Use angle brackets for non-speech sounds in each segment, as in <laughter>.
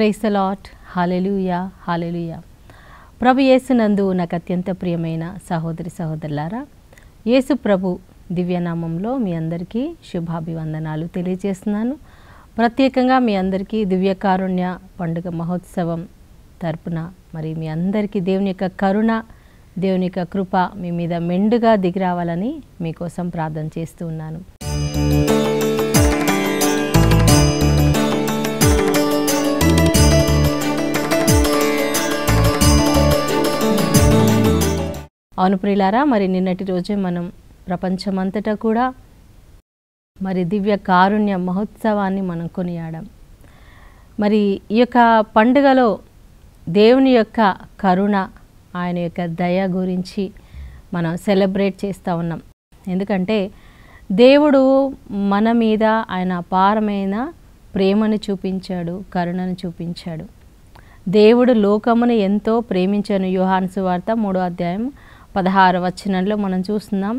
price అలాట్ hallelujah hallelujah ప్రభు యేసునందు నాకు అత్యంత ప్రియమైన సహోదరి సహోదరులారా యేసు ప్రభు దివ్యనామంలో మీ అందరికీ శుభాభివందనాలు తెలియజేస్తున్నాను ప్రత్యేకంగా మీ అందరికీ దివ్యకారుణ్య పండుగ మహోత్సవం తరపున మరి మీ అందరికీ దేవుని యొక్క కరుణ దేవుని యొక్క కృప మీ మీద మెండుగా దిగిరావాలని మీకోసం ప్రార్థన చేస్తూ ఉన్నాను అవును ప్రియులారా మరి నిన్నటి రోజే మనం ప్రపంచమంతటా కూడా మరి దివ్య కారుణ్య మహోత్సవాన్ని మనం కొనియాడాం మరి ఈ యొక్క పండుగలో దేవుని యొక్క కరుణ ఆయన యొక్క దయ గురించి మనం సెలబ్రేట్ చేస్తూ ఉన్నాం ఎందుకంటే దేవుడు మన మీద ఆయన అపారమైన ప్రేమను చూపించాడు కరుణను చూపించాడు దేవుడు లోకమును ఎంతో ప్రేమించాను యుహాన్సు వార్త మూడో అధ్యాయం పదహారు వచనంలో మనం చూస్తున్నాం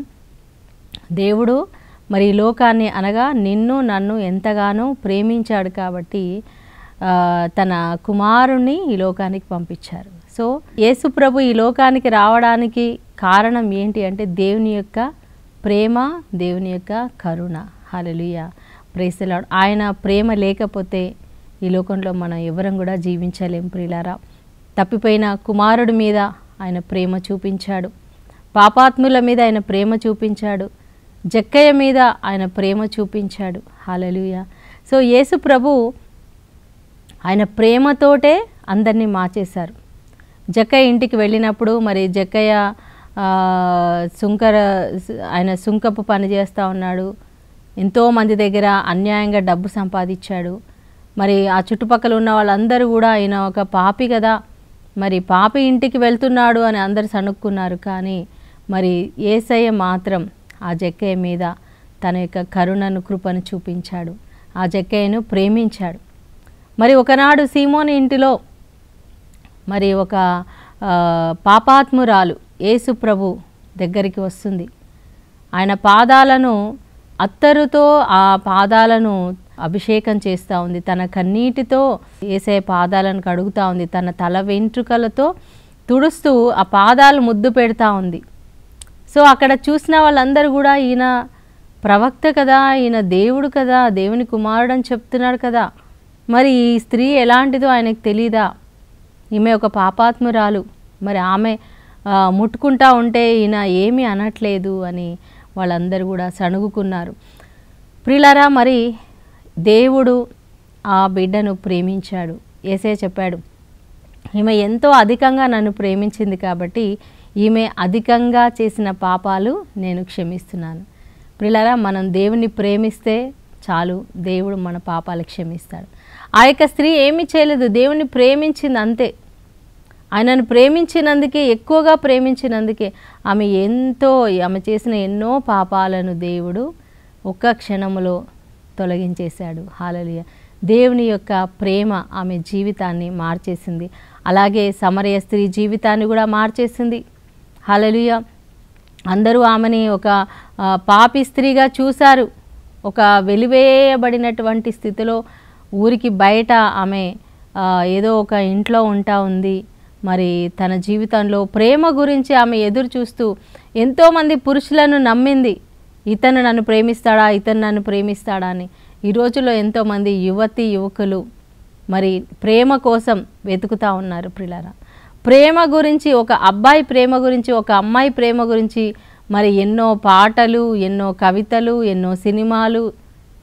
దేవుడు మరి లోకాన్ని అనగా నిన్ను నన్ను ఎంతగానో ప్రేమించాడు కాబట్టి తన కుమారుణ్ణి ఈ లోకానికి పంపించారు సో యేసుప్రభు ఈ లోకానికి రావడానికి కారణం ఏంటి అంటే దేవుని యొక్క ప్రేమ దేవుని యొక్క కరుణ హలలుయ ప్రేసలా ఆయన ప్రేమ లేకపోతే ఈ లోకంలో మనం ఎవరం కూడా జీవించలేం ప్రిలారా తప్పిపోయిన కుమారుడి మీద ఆయన ప్రేమ చూపించాడు పాపాత్ముల మీద ఆయన ప్రేమ చూపించాడు జక్కయ్య మీద ఆయన ప్రేమ చూపించాడు హాలలుయ సో యేసు ప్రభు ఆయన ప్రేమతోటే అందరినీ మార్చేశారు జక్కయ్య ఇంటికి వెళ్ళినప్పుడు మరి జక్కయ్య సుంకర ఆయన సుంకపు పని చేస్తూ ఉన్నాడు ఎంతోమంది దగ్గర అన్యాయంగా డబ్బు సంపాదించాడు మరి ఆ చుట్టుపక్కల ఉన్న వాళ్ళందరూ కూడా ఆయన ఒక పాపి కదా మరి పాపి ఇంటికి వెళ్తున్నాడు అని అందరు సనుక్కున్నారు కానీ మరి ఏసయ్య మాత్రం ఆ జక్కయ్య మీద తన యొక్క కరుణను కృపను చూపించాడు ఆ జక్కయ్యను ప్రేమించాడు మరి ఒకనాడు సీమోని ఇంటిలో మరి ఒక పాపాత్మురాలు యేసు ప్రభు దగ్గరికి వస్తుంది ఆయన పాదాలను అత్తరుతో ఆ పాదాలను అభిషేకం చేస్తూ ఉంది తన కన్నీటితో ఏసే పాదాలను కడుగుతూ ఉంది తన తల వెంట్రుకలతో తుడుస్తూ ఆ పాదాలు ముద్దు పెడతా ఉంది సో అక్కడ చూసిన వాళ్ళందరూ కూడా ఈయన ప్రవక్త కదా ఈయన దేవుడు కదా దేవుని కుమారుడు అని చెప్తున్నాడు కదా మరి ఈ స్త్రీ ఎలాంటిదో ఆయనకు తెలీదా ఈమె ఒక పాపాత్మురాలు మరి ఆమె ముట్టుకుంటా ఉంటే ఈయన ఏమీ అనట్లేదు అని వాళ్ళందరూ కూడా సణుగుకున్నారు ప్రిలరా మరి దేవుడు ఆ బిడ్డను ప్రేమించాడు ఏసే చెప్పాడు ఈమె ఎంతో అధికంగా నన్ను ప్రేమించింది కాబట్టి ఈమె అధికంగా చేసిన పాపాలు నేను క్షమిస్తున్నాను ప్రిలరా మనం దేవుని ప్రేమిస్తే చాలు దేవుడు మన పాపాలు క్షమిస్తాడు ఆ యొక్క స్త్రీ ఏమీ చేయలేదు దేవుని ప్రేమించింది అంతే ఆయనను ప్రేమించినందుకే ఎక్కువగా ప్రేమించినందుకే ఆమె ఎంతో ఆమె చేసిన ఎన్నో పాపాలను దేవుడు ఒక్క క్షణములో తొలగించేశాడు హాలలియ దేవుని యొక్క ప్రేమ ఆమె జీవితాన్ని మార్చేసింది అలాగే సమరయ స్త్రీ జీవితాన్ని కూడా మార్చేసింది హలలుయ అందరూ ఆమెని ఒక పాపి స్త్రీగా చూశారు ఒక వెలివేయబడినటువంటి స్థితిలో ఊరికి బయట ఆమె ఏదో ఒక ఇంట్లో ఉంటా ఉంది మరి తన జీవితంలో ప్రేమ గురించి ఆమె ఎదురు చూస్తూ ఎంతోమంది పురుషులను నమ్మింది ఇతను నన్ను ప్రేమిస్తాడా ఇతను నన్ను ప్రేమిస్తాడా అని ఈ రోజుల్లో ఎంతోమంది యువతి యువకులు మరి ప్రేమ కోసం వెతుకుతూ ఉన్నారు పిల్లరా ప్రేమ గురించి ఒక అబ్బాయి ప్రేమ గురించి ఒక అమ్మాయి ప్రేమ గురించి మరి ఎన్నో పాటలు ఎన్నో కవితలు ఎన్నో సినిమాలు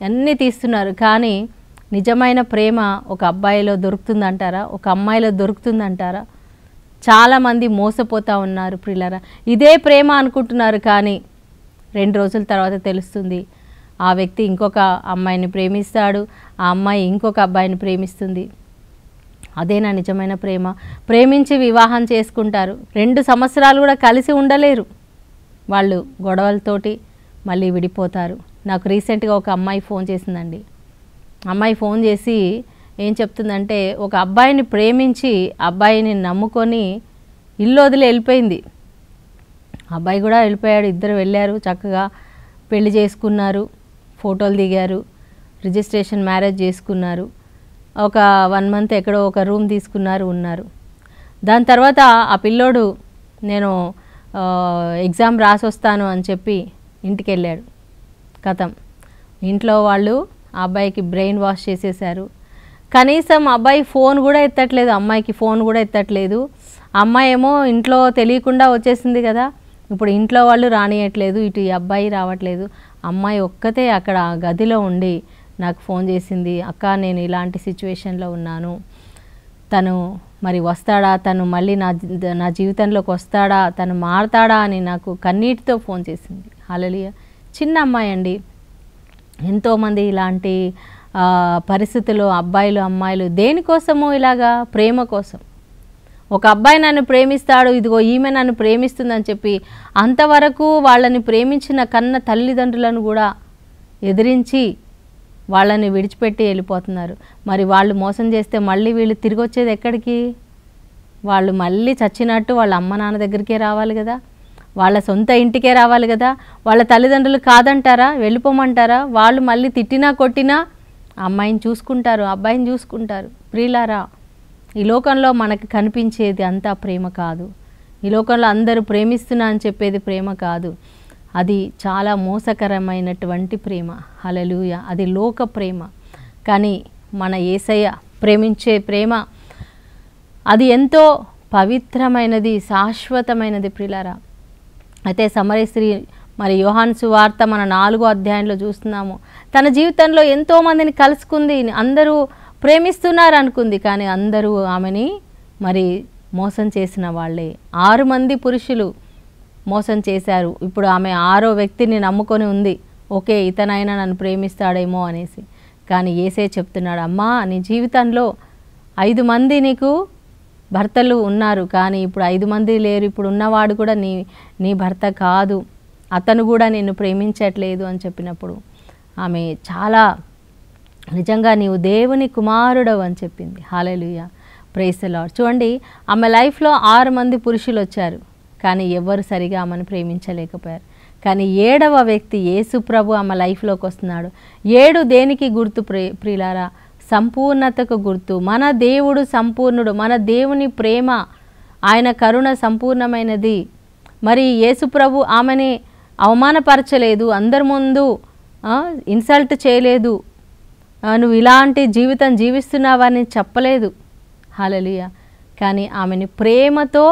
అన్నీ తీస్తున్నారు కానీ నిజమైన ప్రేమ ఒక అబ్బాయిలో దొరుకుతుందంటారా ఒక అమ్మాయిలో దొరుకుతుందంటారా చాలామంది మోసపోతూ ఉన్నారు ప్రిల్లరా ఇదే ప్రేమ అనుకుంటున్నారు కానీ రెండు రోజుల తర్వాత తెలుస్తుంది ఆ వ్యక్తి ఇంకొక అమ్మాయిని ప్రేమిస్తాడు ఆ అమ్మాయి ఇంకొక అబ్బాయిని ప్రేమిస్తుంది అదేనా నిజమైన ప్రేమ ప్రేమించి వివాహం చేసుకుంటారు రెండు సంవత్సరాలు కూడా కలిసి ఉండలేరు వాళ్ళు గొడవలతోటి మళ్ళీ విడిపోతారు నాకు రీసెంట్గా ఒక అమ్మాయి ఫోన్ చేసిందండి అమ్మాయి ఫోన్ చేసి ఏం చెప్తుందంటే ఒక అబ్బాయిని ప్రేమించి అబ్బాయిని నమ్ముకొని ఇల్లు వదిలి వెళ్ళిపోయింది అబ్బాయి కూడా వెళ్ళిపోయాడు ఇద్దరు వెళ్ళారు చక్కగా పెళ్లి చేసుకున్నారు ఫోటోలు దిగారు రిజిస్ట్రేషన్ మ్యారేజ్ చేసుకున్నారు ఒక వన్ మంత్ ఎక్కడో ఒక రూమ్ తీసుకున్నారు ఉన్నారు దాని తర్వాత ఆ పిల్లోడు నేను ఎగ్జామ్ రాసొస్తాను అని చెప్పి ఇంటికి వెళ్ళాడు కథం ఇంట్లో వాళ్ళు ఆ అబ్బాయికి బ్రెయిన్ వాష్ చేసేసారు కనీసం అబ్బాయి ఫోన్ కూడా ఎత్తట్లేదు అమ్మాయికి ఫోన్ కూడా ఎత్తట్లేదు అమ్మాయి ఏమో ఇంట్లో తెలియకుండా వచ్చేసింది కదా ఇప్పుడు ఇంట్లో వాళ్ళు రానియట్లేదు ఇటు అబ్బాయి రావట్లేదు అమ్మాయి ఒక్కతే అక్కడ గదిలో ఉండి నాకు ఫోన్ చేసింది అక్క నేను ఇలాంటి సిచ్యువేషన్లో ఉన్నాను తను మరి వస్తాడా తను మళ్ళీ నా నా జీవితంలోకి వస్తాడా తను మారతాడా అని నాకు కన్నీటితో ఫోన్ చేసింది హాలలియ చిన్న అమ్మాయి అండి ఎంతోమంది ఇలాంటి పరిస్థితులు అబ్బాయిలు అమ్మాయిలు దేనికోసము ఇలాగా ప్రేమ కోసం ఒక అబ్బాయి నన్ను ప్రేమిస్తాడు ఇదిగో ఈమె నన్ను ప్రేమిస్తుందని చెప్పి అంతవరకు వాళ్ళని ప్రేమించిన కన్న తల్లిదండ్రులను కూడా ఎదిరించి వాళ్ళని విడిచిపెట్టి వెళ్ళిపోతున్నారు మరి వాళ్ళు మోసం చేస్తే మళ్ళీ వీళ్ళు తిరిగి వచ్చేది ఎక్కడికి వాళ్ళు మళ్ళీ చచ్చినట్టు వాళ్ళ అమ్మ నాన్న దగ్గరికే రావాలి కదా వాళ్ళ సొంత ఇంటికే రావాలి కదా వాళ్ళ తల్లిదండ్రులు కాదంటారా వెళ్ళిపోమంటారా వాళ్ళు మళ్ళీ తిట్టినా కొట్టినా అమ్మాయిని చూసుకుంటారు అబ్బాయిని చూసుకుంటారు ప్రియులారా ఈ లోకంలో మనకు కనిపించేది అంతా ప్రేమ కాదు ఈ లోకంలో అందరూ ప్రేమిస్తున్నా అని చెప్పేది ప్రేమ కాదు అది చాలా మోసకరమైనటువంటి ప్రేమ హలలుయ అది లోక ప్రేమ కానీ మన ఏసయ్య ప్రేమించే ప్రేమ అది ఎంతో పవిత్రమైనది శాశ్వతమైనది ప్రిలారా అయితే సమరేశ్వరి మరి యోహాన్ సువార్త మన నాలుగో అధ్యాయంలో చూస్తున్నాము తన జీవితంలో ఎంతోమందిని కలుసుకుంది అందరూ ప్రేమిస్తున్నారు అనుకుంది కానీ అందరూ ఆమెని మరి మోసం చేసిన వాళ్ళే ఆరు మంది పురుషులు మోసం చేశారు ఇప్పుడు ఆమె ఆరో వ్యక్తిని నమ్ముకొని ఉంది ఓకే ఇతనైనా నన్ను ప్రేమిస్తాడేమో అనేసి కానీ ఏసే చెప్తున్నాడు అమ్మా నీ జీవితంలో ఐదు మంది నీకు భర్తలు ఉన్నారు కానీ ఇప్పుడు ఐదు మంది లేరు ఇప్పుడు ఉన్నవాడు కూడా నీ నీ భర్త కాదు అతను కూడా నిన్ను ప్రేమించట్లేదు అని చెప్పినప్పుడు ఆమె చాలా నిజంగా నీవు దేవుని కుమారుడవు అని చెప్పింది హాలేలుయ్య ప్రేసలో చూడండి ఆమె లైఫ్లో ఆరు మంది పురుషులు వచ్చారు కానీ ఎవరు సరిగా ఆమెను ప్రేమించలేకపోయారు కానీ ఏడవ వ్యక్తి యేసు ప్రభు ఆమె లైఫ్లోకి వస్తున్నాడు ఏడు దేనికి గుర్తు ప్రే ప్రిలారా సంపూర్ణతకు గుర్తు మన దేవుడు సంపూర్ణుడు మన దేవుని ప్రేమ ఆయన కరుణ సంపూర్ణమైనది మరి యేసుప్రభు ఆమెని అవమానపరచలేదు అందరి ముందు ఇన్సల్ట్ చేయలేదు నువ్వు ఇలాంటి జీవితం జీవిస్తున్నావని చెప్పలేదు హాలలియ కానీ ఆమెని ప్రేమతో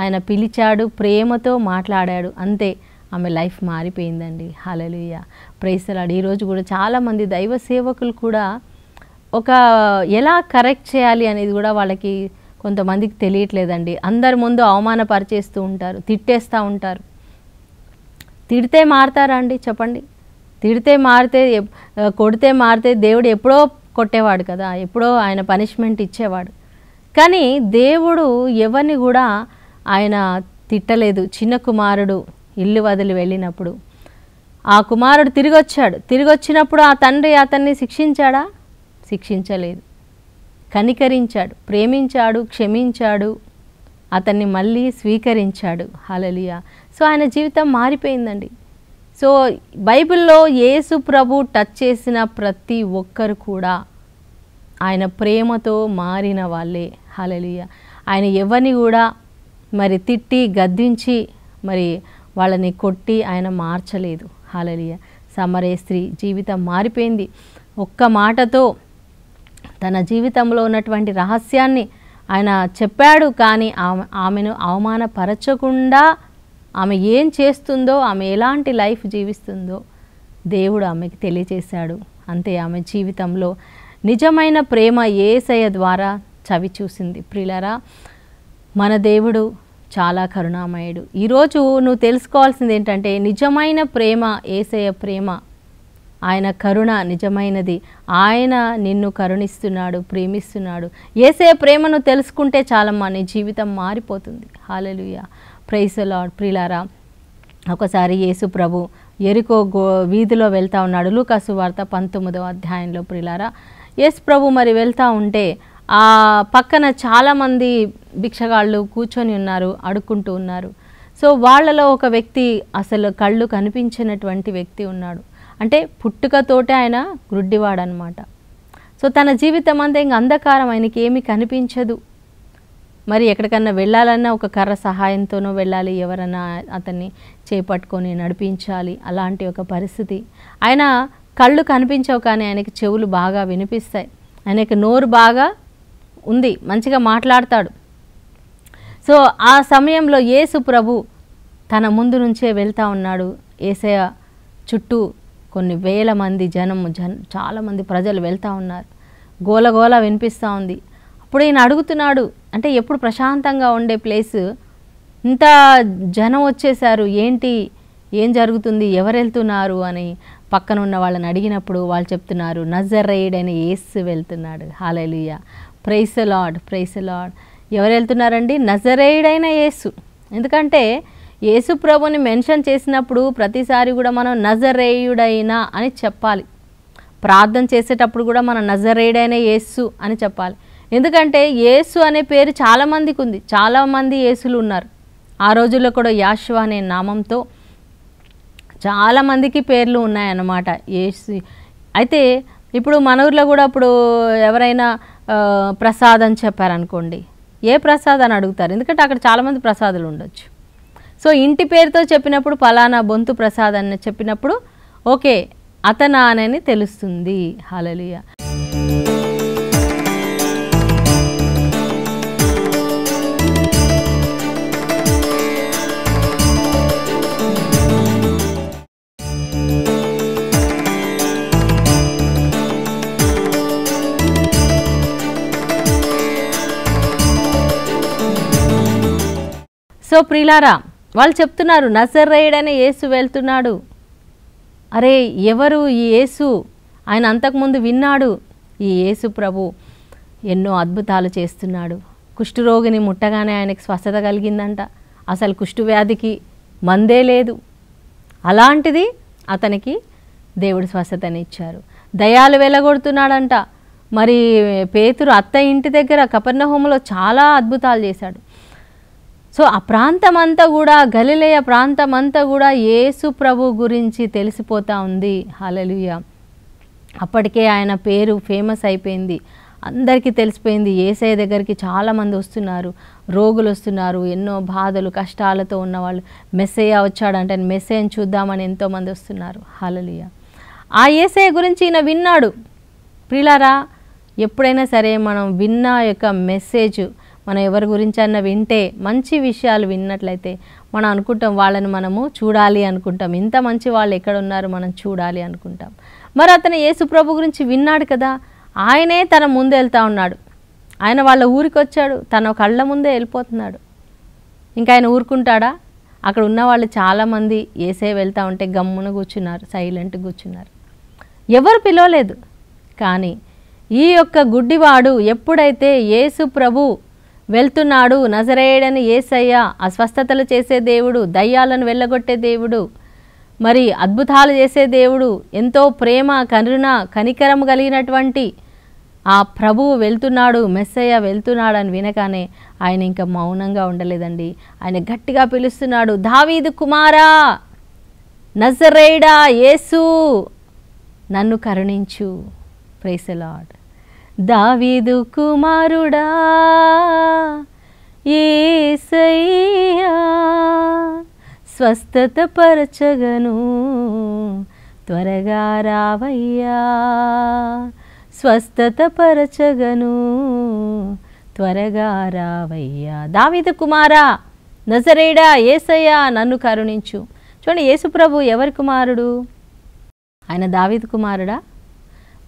ఆయన పిలిచాడు ప్రేమతో మాట్లాడాడు అంతే ఆమె లైఫ్ మారిపోయిందండి హలలుయ ప్రైసలాడు ఈరోజు కూడా చాలామంది దైవ సేవకులు కూడా ఒక ఎలా కరెక్ట్ చేయాలి అనేది కూడా వాళ్ళకి కొంతమందికి తెలియట్లేదండి అందరి ముందు అవమానపరిచేస్తూ ఉంటారు తిట్టేస్తూ ఉంటారు తిడితే అండి చెప్పండి తిడితే మారితే కొడితే మారితే దేవుడు ఎప్పుడో కొట్టేవాడు కదా ఎప్పుడో ఆయన పనిష్మెంట్ ఇచ్చేవాడు కానీ దేవుడు ఎవరిని కూడా ఆయన తిట్టలేదు చిన్న కుమారుడు ఇల్లు వదిలి వెళ్ళినప్పుడు ఆ కుమారుడు తిరిగి వచ్చాడు తిరిగి వచ్చినప్పుడు ఆ తండ్రి అతన్ని శిక్షించాడా శిక్షించలేదు కనికరించాడు ప్రేమించాడు క్షమించాడు అతన్ని మళ్ళీ స్వీకరించాడు హలలియ సో ఆయన జీవితం మారిపోయిందండి సో బైబిల్లో యేసు ప్రభు టచ్ చేసిన ప్రతి ఒక్కరు కూడా ఆయన ప్రేమతో మారిన వాళ్ళే హలలియ ఆయన ఎవరిని కూడా మరి తిట్టి గద్దించి మరి వాళ్ళని కొట్టి ఆయన మార్చలేదు హాలలియ సమరే స్త్రీ జీవితం మారిపోయింది ఒక్క మాటతో తన జీవితంలో ఉన్నటువంటి రహస్యాన్ని ఆయన చెప్పాడు కానీ ఆమె ఆమెను అవమానపరచకుండా ఆమె ఏం చేస్తుందో ఆమె ఎలాంటి లైఫ్ జీవిస్తుందో దేవుడు ఆమెకి తెలియజేశాడు అంతే ఆమె జీవితంలో నిజమైన ప్రేమ ఏసయ ద్వారా చవి చూసింది ప్రిలరా మన దేవుడు చాలా కరుణామయుడు ఈరోజు నువ్వు తెలుసుకోవాల్సింది ఏంటంటే నిజమైన ప్రేమ ఏసయ ప్రేమ ఆయన కరుణ నిజమైనది ఆయన నిన్ను కరుణిస్తున్నాడు ప్రేమిస్తున్నాడు ఏసే ప్రేమను తెలుసుకుంటే చాలమ్మా నీ జీవితం మారిపోతుంది హాలలుయ ప్రైస్ ప్రిలారా ఒకసారి యేసు ప్రభు ఎరుకో గో వీధిలో వెళ్తా ఉన్నాడు లూకాసు వార్త పంతొమ్మిదవ అధ్యాయంలో ప్రిలారా యేసు ప్రభు మరి వెళ్తూ ఉంటే ఆ పక్కన చాలామంది భిక్షగాళ్ళు కూర్చొని ఉన్నారు అడుక్కుంటూ ఉన్నారు సో వాళ్ళలో ఒక వ్యక్తి అసలు కళ్ళు కనిపించినటువంటి వ్యక్తి ఉన్నాడు అంటే పుట్టుకతోటే ఆయన గుడ్డివాడనమాట సో తన జీవితం అంతా ఇంక అంధకారం ఆయనకి ఏమీ కనిపించదు మరి ఎక్కడికన్నా వెళ్ళాలన్నా ఒక కర్ర సహాయంతోనో వెళ్ళాలి ఎవరన్నా అతన్ని చేపట్టుకొని నడిపించాలి అలాంటి ఒక పరిస్థితి ఆయన కళ్ళు కనిపించవు కానీ ఆయనకి చెవులు బాగా వినిపిస్తాయి ఆయనకి నోరు బాగా ఉంది మంచిగా మాట్లాడతాడు సో ఆ సమయంలో యేసు ప్రభు తన ముందు నుంచే వెళ్తూ ఉన్నాడు ఏసయ చుట్టూ కొన్ని వేల మంది జనం జన చాలామంది ప్రజలు వెళ్తూ ఉన్నారు గోలగోల వినిపిస్తూ ఉంది అప్పుడు ఈయన అడుగుతున్నాడు అంటే ఎప్పుడు ప్రశాంతంగా ఉండే ప్లేస్ ఇంత జనం వచ్చేసారు ఏంటి ఏం జరుగుతుంది ఎవరు వెళ్తున్నారు అని పక్కన ఉన్న వాళ్ళని అడిగినప్పుడు వాళ్ళు చెప్తున్నారు నజరేయుడు అయిన ఏసు వెళ్తున్నాడు hallelujah praise Lord praise Lord ఎవరు వెళ్తున్నారండి నజరేయుడైన యేసు ఎందుకంటే యేసు ప్రభుని మెన్షన్ చేసినప్పుడు ప్రతిసారి కూడా మనం నజరేయుడైనా అని చెప్పాలి ప్రార్థన చేసేటప్పుడు కూడా మనం నజరేయుడైన యేసు అని చెప్పాలి ఎందుకంటే యేసు అనే పేరు చాలామందికి ఉంది చాలామంది యేసులు ఉన్నారు ఆ రోజుల్లో కూడా యాశ్వ అనే నామంతో చాలామందికి పేర్లు ఉన్నాయన్నమాట ఏసి అయితే ఇప్పుడు మన ఊర్లో కూడా ఇప్పుడు ఎవరైనా ప్రసాద్ అని చెప్పారనుకోండి ఏ ప్రసాద్ అని అడుగుతారు ఎందుకంటే అక్కడ చాలామంది ప్రసాదులు ఉండొచ్చు సో ఇంటి పేరుతో చెప్పినప్పుడు ఫలానా బొంతు ప్రసాద్ అని చెప్పినప్పుడు ఓకే అతనా అని తెలుస్తుంది హలలియ సో ప్రిలారా వాళ్ళు చెప్తున్నారు నజర్రేయుడనే యేసు వెళ్తున్నాడు అరే ఎవరు ఈ యేసు ఆయన అంతకుముందు విన్నాడు ఈ యేసు ప్రభు ఎన్నో అద్భుతాలు చేస్తున్నాడు కుష్ఠరోగిని ముట్టగానే ఆయనకు స్వస్థత కలిగిందంట అసలు కుష్ఠు వ్యాధికి మందే లేదు అలాంటిది అతనికి దేవుడు స్వస్థతని ఇచ్చారు దయాలు వెలగొడుతున్నాడంట మరి పేతురు అత్త ఇంటి దగ్గర కపర్ణహోమలో చాలా అద్భుతాలు చేశాడు సో ఆ ప్రాంతం అంతా కూడా గలిలయ ప్రాంతం అంతా కూడా యేసు ప్రభు గురించి తెలిసిపోతూ ఉంది హలలుయ అప్పటికే ఆయన పేరు ఫేమస్ అయిపోయింది అందరికీ తెలిసిపోయింది ఏసఐ దగ్గరికి చాలామంది వస్తున్నారు రోగులు వస్తున్నారు ఎన్నో బాధలు కష్టాలతో ఉన్నవాళ్ళు మెస్సేయ వచ్చాడంటే మెస్సేయని చూద్దామని ఎంతోమంది వస్తున్నారు హలలియ ఆ ఏసఐ గురించి ఈయన విన్నాడు ప్రిలారా ఎప్పుడైనా సరే మనం విన్న యొక్క మెసేజ్ మనం ఎవరి గురించి అన్న వింటే మంచి విషయాలు విన్నట్లయితే మనం అనుకుంటాం వాళ్ళని మనము చూడాలి అనుకుంటాం ఇంత మంచి వాళ్ళు ఎక్కడ ఉన్నారు మనం చూడాలి అనుకుంటాం మరి అతను యేసుప్రభు గురించి విన్నాడు కదా ఆయనే తన ముందు వెళ్తూ ఉన్నాడు ఆయన వాళ్ళ ఊరికి వచ్చాడు తన కళ్ళ ముందే వెళ్ళిపోతున్నాడు ఇంకా ఆయన ఊరుకుంటాడా అక్కడ ఉన్న వాళ్ళు చాలామంది ఏసే వెళ్తూ ఉంటే గమ్మున కూర్చున్నారు సైలెంట్ కూర్చున్నారు ఎవరు పిలవలేదు కానీ ఈ యొక్క గుడ్డివాడు ఎప్పుడైతే యేసు ప్రభు వెళ్తున్నాడు నజరేయడని ఏసయ్య అస్వస్థతలు చేసే దేవుడు దయ్యాలను వెళ్ళగొట్టే దేవుడు మరి అద్భుతాలు చేసే దేవుడు ఎంతో ప్రేమ కరుణ కనికరం కలిగినటువంటి ఆ ప్రభువు వెళ్తున్నాడు మెస్సయ్య వెళ్తున్నాడు అని వినగానే ఆయన ఇంకా మౌనంగా ఉండలేదండి ఆయన గట్టిగా పిలుస్తున్నాడు దావీదు కుమారా నజరేడా యేసు నన్ను కరుణించు ప్రేసలాడ్ దావీదు కుమారుడా ఏసయ్యా స్వస్థత పరచగను త్వరగా రావయ్యా స్వస్థత పరచగను త్వరగా రావయ్యా దావీదు కుమారా నజరేడా ఏసయ్యా నన్ను కరుణించు చూడండి యేసుప్రభు ఎవరి కుమారుడు ఆయన దావీదు కుమారుడా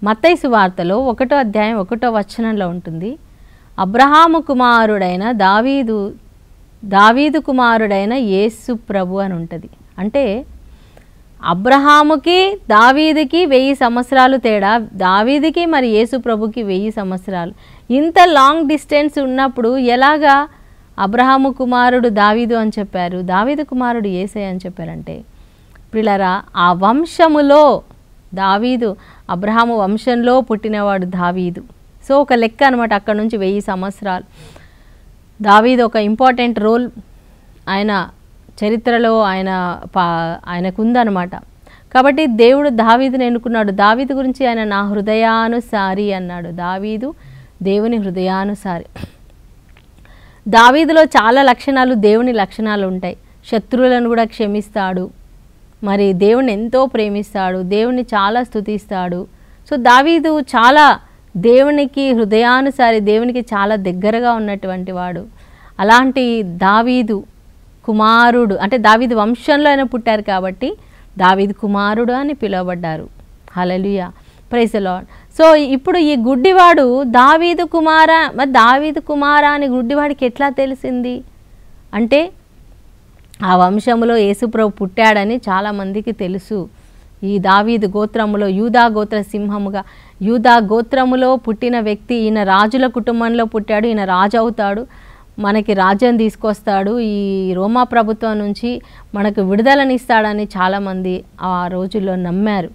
మత్తైసు వార్తలో ఒకటో అధ్యాయం ఒకటో వచనంలో ఉంటుంది అబ్రహాము కుమారుడైన దావీదు దావీదు కుమారుడైన యేసు ప్రభు అని ఉంటుంది అంటే అబ్రహాముకి దావీదికి వెయ్యి సంవత్సరాలు తేడా దావీదికి మరి యేసు ప్రభుకి వెయ్యి సంవత్సరాలు ఇంత లాంగ్ డిస్టెన్స్ ఉన్నప్పుడు ఎలాగా అబ్రహాము కుమారుడు దావీదు అని చెప్పారు దావీదు కుమారుడు ఏసే అని చెప్పారంటే పిల్లరా ఆ వంశములో దావీదు అబ్రహాము వంశంలో పుట్టినవాడు దావీదు సో ఒక లెక్క అనమాట అక్కడ నుంచి వెయ్యి సంవత్సరాలు దావీదు ఒక ఇంపార్టెంట్ రోల్ ఆయన చరిత్రలో ఆయన పా ఆయనకుందనమాట కాబట్టి దేవుడు దావీదుని ఎన్నుకున్నాడు దావీదు గురించి ఆయన నా హృదయానుసారి అన్నాడు దావీదు దేవుని హృదయానుసారి దావీదులో చాలా లక్షణాలు దేవుని లక్షణాలు ఉంటాయి శత్రువులను కూడా క్షమిస్తాడు మరి దేవుని ఎంతో ప్రేమిస్తాడు దేవుని చాలా స్థుతిస్తాడు సో దావీదు చాలా దేవునికి హృదయానుసారి దేవునికి చాలా దగ్గరగా ఉన్నటువంటి వాడు అలాంటి దావీదు కుమారుడు అంటే దావీదు వంశంలో ఆయన పుట్టారు కాబట్టి దావీదు కుమారుడు అని పిలువబడ్డారు హలలుయ ప్రైస్ లాడ్ సో ఇప్పుడు ఈ గుడ్డివాడు దావీదు కుమార మరి దావీదు కుమార అని గుడ్డివాడికి ఎట్లా తెలిసింది అంటే ఆ వంశంలో యేసుప్రభు పుట్టాడని చాలామందికి తెలుసు ఈ దావీదు గోత్రములో యూదా గోత్ర సింహముగా యూదా గోత్రములో పుట్టిన వ్యక్తి ఈయన రాజుల కుటుంబంలో పుట్టాడు ఈయన రాజు అవుతాడు మనకి రాజ్యం తీసుకొస్తాడు ఈ రోమా ప్రభుత్వం నుంచి మనకు విడుదలనిస్తాడని చాలామంది ఆ రోజుల్లో నమ్మారు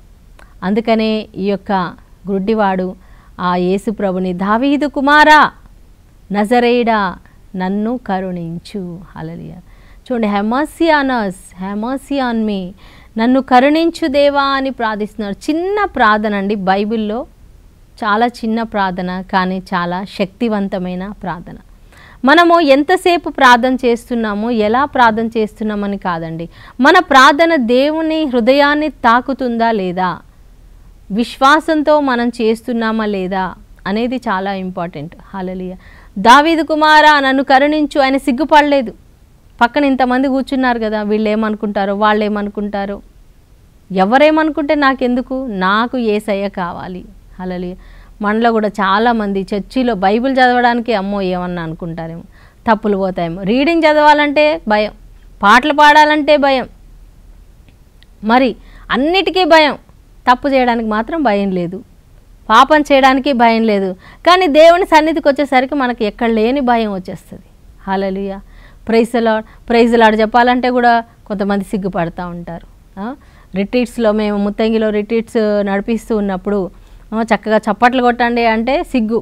అందుకనే ఈ యొక్క గుడ్డివాడు ఆ యేసు ప్రభుని దావీదు కుమారా నజరేయుడా నన్ను కరుణించు అలలియా చూడండి హెమాసియానస్ హెమాసియాన్ మీ నన్ను కరుణించు దేవా అని ప్రార్థిస్తున్నారు చిన్న ప్రార్థన అండి బైబిల్లో చాలా చిన్న ప్రార్థన కానీ చాలా శక్తివంతమైన ప్రార్థన మనము ఎంతసేపు ప్రార్థన చేస్తున్నామో ఎలా ప్రార్థన చేస్తున్నామని కాదండి మన ప్రార్థన దేవుని హృదయాన్ని తాకుతుందా లేదా విశ్వాసంతో మనం చేస్తున్నామా లేదా అనేది చాలా ఇంపార్టెంట్ హాలలియ దావీదు కుమారా నన్ను కరుణించు ఆయన సిగ్గుపడలేదు పక్కన ఇంతమంది కూర్చున్నారు కదా వీళ్ళు ఏమనుకుంటారు వాళ్ళు ఏమనుకుంటారు ఎవరేమనుకుంటే నాకెందుకు నాకు ఏ సయ్య కావాలి అలా మనలో కూడా చాలామంది చర్చిలో బైబిల్ చదవడానికి అమ్మో ఏమన్నా అనుకుంటారేమో తప్పులు పోతాయేమో రీడింగ్ చదవాలంటే భయం పాటలు పాడాలంటే భయం మరి అన్నిటికీ భయం తప్పు చేయడానికి మాత్రం భయం లేదు పాపం చేయడానికి భయం లేదు కానీ దేవుని సన్నిధికి వచ్చేసరికి మనకి ఎక్కడ లేని భయం వచ్చేస్తుంది హాలలుయా ప్రైజలాడ్ ప్రైజలాడ్ చెప్పాలంటే కూడా కొంతమంది సిగ్గుపడుతూ ఉంటారు రిట్రీట్స్లో మేము ముత్తంగిలో రిట్రీట్స్ నడిపిస్తూ ఉన్నప్పుడు చక్కగా చప్పట్లు కొట్టండి అంటే సిగ్గు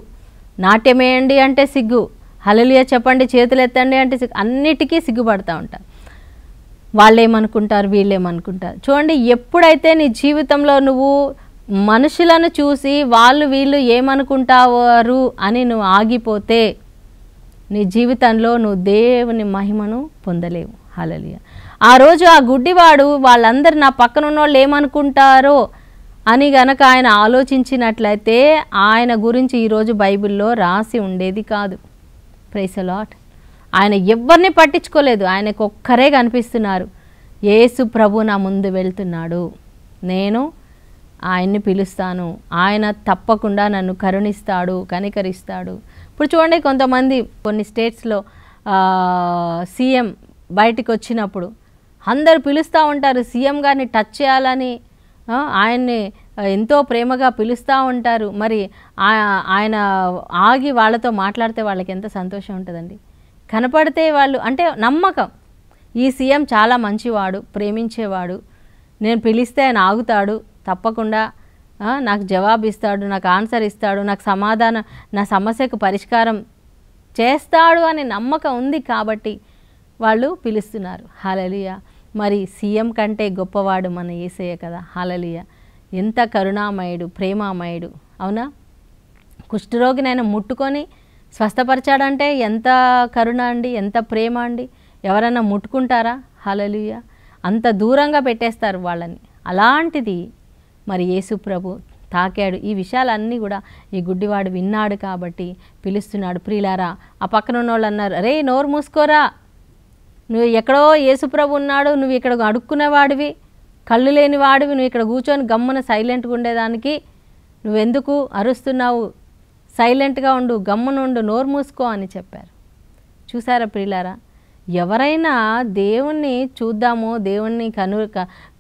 నాట్యమేయండి అంటే సిగ్గు హలలియ చెప్పండి చేతులు ఎత్తండి అంటే సిగ్గు అన్నిటికీ సిగ్గుపడుతూ ఉంటారు వాళ్ళేమనుకుంటారు వీళ్ళేమనుకుంటారు చూడండి ఎప్పుడైతే నీ జీవితంలో నువ్వు మనుషులను చూసి వాళ్ళు వీళ్ళు ఏమనుకుంటావారు అని నువ్వు ఆగిపోతే నీ జీవితంలో నువ్వు దేవుని మహిమను పొందలేవు హలలియ ఆ రోజు ఆ గుడ్డివాడు వాళ్ళందరు నా పక్కన వాళ్ళు ఏమనుకుంటారో అని గనక ఆయన ఆలోచించినట్లయితే ఆయన గురించి ఈరోజు బైబిల్లో రాసి ఉండేది కాదు ప్రైసలాట్ ఆయన ఎవరిని పట్టించుకోలేదు ఆయనకు ఒక్కరే కనిపిస్తున్నారు ఏసు ప్రభు నా ముందు వెళ్తున్నాడు నేను ఆయన్ని పిలుస్తాను ఆయన తప్పకుండా నన్ను కరుణిస్తాడు కనికరిస్తాడు ఇప్పుడు చూడండి కొంతమంది కొన్ని స్టేట్స్లో సీఎం బయటికి వచ్చినప్పుడు అందరు పిలుస్తూ ఉంటారు సీఎం గారిని టచ్ చేయాలని ఆయన్ని ఎంతో ప్రేమగా పిలుస్తూ ఉంటారు మరి ఆయన ఆగి వాళ్ళతో మాట్లాడితే వాళ్ళకి ఎంత సంతోషం ఉంటుందండి కనపడితే వాళ్ళు అంటే నమ్మకం ఈ సీఎం చాలా మంచివాడు ప్రేమించేవాడు నేను పిలిస్తే ఆయన ఆగుతాడు తప్పకుండా నాకు జవాబు ఇస్తాడు నాకు ఆన్సర్ ఇస్తాడు నాకు సమాధానం నా సమస్యకు పరిష్కారం చేస్తాడు అనే నమ్మకం ఉంది కాబట్టి వాళ్ళు పిలుస్తున్నారు హాలలియ మరి సీఎం కంటే గొప్పవాడు మన ఏసయ్య కదా హాలలియ ఎంత కరుణామయుడు ప్రేమామయుడు అవునా కుష్ఠరోగినైనా ముట్టుకొని స్వస్థపరిచాడంటే ఎంత కరుణ అండి ఎంత ప్రేమ అండి ఎవరైనా ముట్టుకుంటారా హలలియ అంత దూరంగా పెట్టేస్తారు వాళ్ళని అలాంటిది మరి యేసు ప్రభు తాకాడు ఈ విషయాలన్నీ కూడా ఈ గుడ్డివాడు విన్నాడు కాబట్టి పిలుస్తున్నాడు ప్రియులారా ఆ పక్కన ఉన్నవాళ్ళు అన్నారు అరే నోరు మూసుకోరా నువ్వు ఎక్కడో యేసుప్రభు ఉన్నాడు నువ్వు ఇక్కడ అడుక్కునేవాడివి కళ్ళు లేని వాడివి నువ్వు ఇక్కడ కూర్చొని గమ్మున సైలెంట్గా ఉండేదానికి నువ్వెందుకు అరుస్తున్నావు సైలెంట్గా ఉండు గమ్మునుండు నోరు మూసుకో అని చెప్పారు చూసారా ప్రియులారా ఎవరైనా దేవుణ్ణి చూద్దాము దేవుణ్ణి కను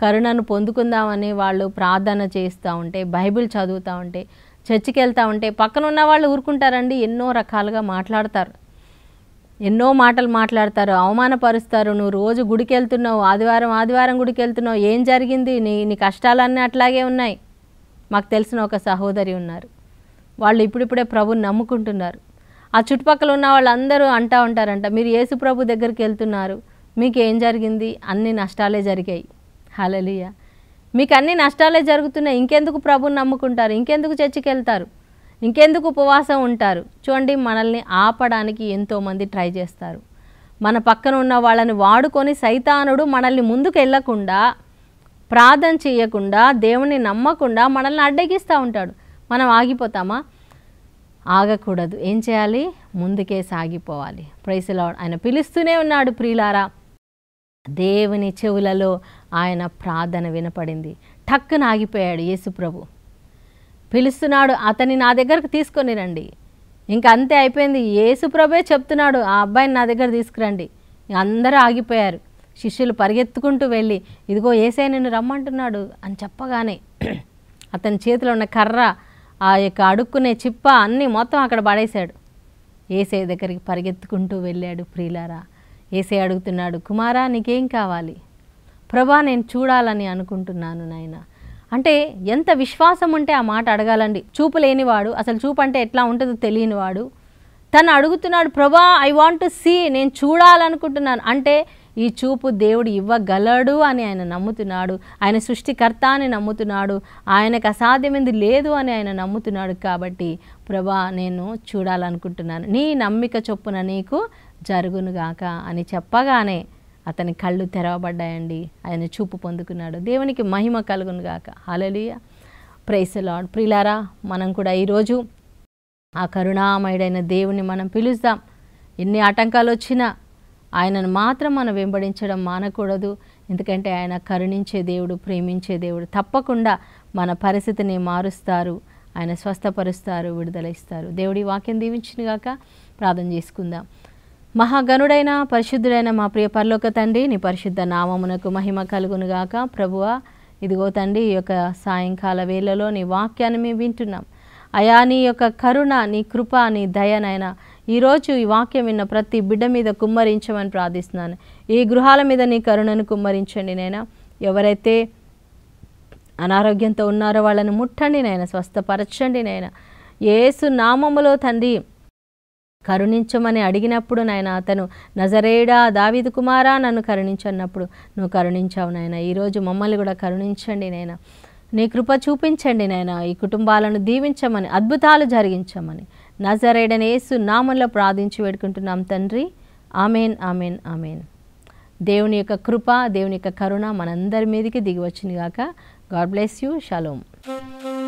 కరుణను పొందుకుందామని వాళ్ళు ప్రార్థన చేస్తూ ఉంటే బైబిల్ చదువుతూ ఉంటే చర్చికి వెళ్తూ ఉంటే పక్కన ఉన్న వాళ్ళు ఊరుకుంటారండి ఎన్నో రకాలుగా మాట్లాడతారు ఎన్నో మాటలు మాట్లాడతారు అవమానపరుస్తారు నువ్వు రోజు గుడికి వెళ్తున్నావు ఆదివారం ఆదివారం గుడికి వెళ్తున్నావు ఏం జరిగింది నీ నీ కష్టాలన్నీ అట్లాగే ఉన్నాయి మాకు తెలిసిన ఒక సహోదరి ఉన్నారు వాళ్ళు ఇప్పుడిప్పుడే ప్రభుని నమ్ముకుంటున్నారు ఆ చుట్టుపక్కల ఉన్న వాళ్ళందరూ అంటా ఉంటారంట మీరు ప్రభు దగ్గరికి వెళ్తున్నారు మీకు ఏం జరిగింది అన్ని నష్టాలే జరిగాయి హలలియ మీకు అన్ని నష్టాలే జరుగుతున్నాయి ఇంకెందుకు ప్రభుని నమ్ముకుంటారు ఇంకెందుకు చర్చికి వెళ్తారు ఇంకెందుకు ఉపవాసం ఉంటారు చూడండి మనల్ని ఆపడానికి ఎంతోమంది ట్రై చేస్తారు మన పక్కన ఉన్న వాళ్ళని వాడుకొని సైతానుడు మనల్ని ముందుకు వెళ్లకుండా ప్రార్థన చేయకుండా దేవుణ్ణి నమ్మకుండా మనల్ని అడ్డగిస్తూ ఉంటాడు మనం ఆగిపోతామా ఆగకూడదు ఏం చేయాలి ముందుకే సాగిపోవాలి లో ఆయన పిలుస్తూనే ఉన్నాడు ప్రియులారా దేవుని చెవులలో ఆయన ప్రార్థన వినపడింది టక్కున ఆగిపోయాడు యేసుప్రభు పిలుస్తున్నాడు అతన్ని నా దగ్గరకు తీసుకొని రండి ఇంకా అంతే అయిపోయింది యేసుప్రభే చెప్తున్నాడు ఆ అబ్బాయిని నా దగ్గర తీసుకురండి అందరూ ఆగిపోయారు శిష్యులు పరిగెత్తుకుంటూ వెళ్ళి ఇదిగో ఏసై నిన్ను రమ్మంటున్నాడు అని చెప్పగానే <clears throat> అతని చేతిలో ఉన్న కర్ర ఆ యొక్క అడుక్కునే చిప్ప అన్నీ మొత్తం అక్కడ పడేశాడు ఏసే దగ్గరికి పరిగెత్తుకుంటూ వెళ్ళాడు ప్రియులారా ఏసే అడుగుతున్నాడు కుమారా నీకేం కావాలి ప్రభా నేను చూడాలని అనుకుంటున్నాను నాయన అంటే ఎంత విశ్వాసం ఉంటే ఆ మాట అడగాలండి చూపు లేనివాడు అసలు చూపు అంటే ఎట్లా ఉంటుందో తెలియనివాడు తను అడుగుతున్నాడు ప్రభా ఐ వాంట్ టు సీ నేను చూడాలనుకుంటున్నాను అంటే ఈ చూపు దేవుడు ఇవ్వగలడు అని ఆయన నమ్ముతున్నాడు ఆయన సృష్టికర్త అని నమ్ముతున్నాడు ఆయనకు అసాధ్యమైంది లేదు అని ఆయన నమ్ముతున్నాడు కాబట్టి ప్రభా నేను చూడాలనుకుంటున్నాను నీ నమ్మిక చొప్పున నీకు జరుగునుగాక అని చెప్పగానే అతని కళ్ళు తెరవబడ్డాయండి ఆయన చూపు పొందుకున్నాడు దేవునికి మహిమ కలుగునుగాక హలలియ ప్రైస్ లాడ్ ప్రిలారా మనం కూడా ఈరోజు ఆ కరుణామయుడైన దేవుని మనం పిలుస్తాం ఎన్ని ఆటంకాలు వచ్చినా ఆయనను మాత్రం మనం వెంబడించడం మానకూడదు ఎందుకంటే ఆయన కరుణించే దేవుడు ప్రేమించే దేవుడు తప్పకుండా మన పరిస్థితిని మారుస్తారు ఆయన స్వస్థపరుస్తారు విడుదల ఇస్తారు దేవుడి వాక్యం దీవించినగాక ప్రార్థన చేసుకుందాం మహాగనుడైన పరిశుద్ధుడైన మా ప్రియ పరలోక తండ్రి నీ పరిశుద్ధ నామమునకు మహిమ కలుగునుగాక ప్రభువ ఇదిగో తండ్రి ఈ యొక్క సాయంకాల వేళలో నీ వాక్యాన్ని మేము వింటున్నాం అయా నీ యొక్క కరుణ నీ కృప నీ దయనైనా ఈరోజు ఈ వాక్యం విన్న ప్రతి బిడ్డ మీద కుమ్మరించమని ప్రార్థిస్తున్నాను ఈ గృహాల మీద నీ కరుణను కుమ్మరించండి నైనా ఎవరైతే అనారోగ్యంతో ఉన్నారో వాళ్ళని ముట్టండి నైనా స్వస్థపరచండి నైనా ఏసు నామములో తండ్రి కరుణించమని అడిగినప్పుడు నాయన అతను నజరేడా దావిదు కుమారా నన్ను కరుణించన్నప్పుడు నువ్వు కరుణించావు నాయన ఈరోజు మమ్మల్ని కూడా కరుణించండి నాయన నీ కృప చూపించండి నాయన ఈ కుటుంబాలను దీవించమని అద్భుతాలు జరిగించమని నజరేడని యేసు నామంలో ప్రార్థించి వేడుకుంటున్నాం తండ్రి ఆమెన్ ఆమెన్ ఆమెన్ దేవుని యొక్క కృప దేవుని యొక్క కరుణ మనందరి మీదకి దిగి వచ్చింది కాక గాడ్ బ్లెస్ యూ షలోమ్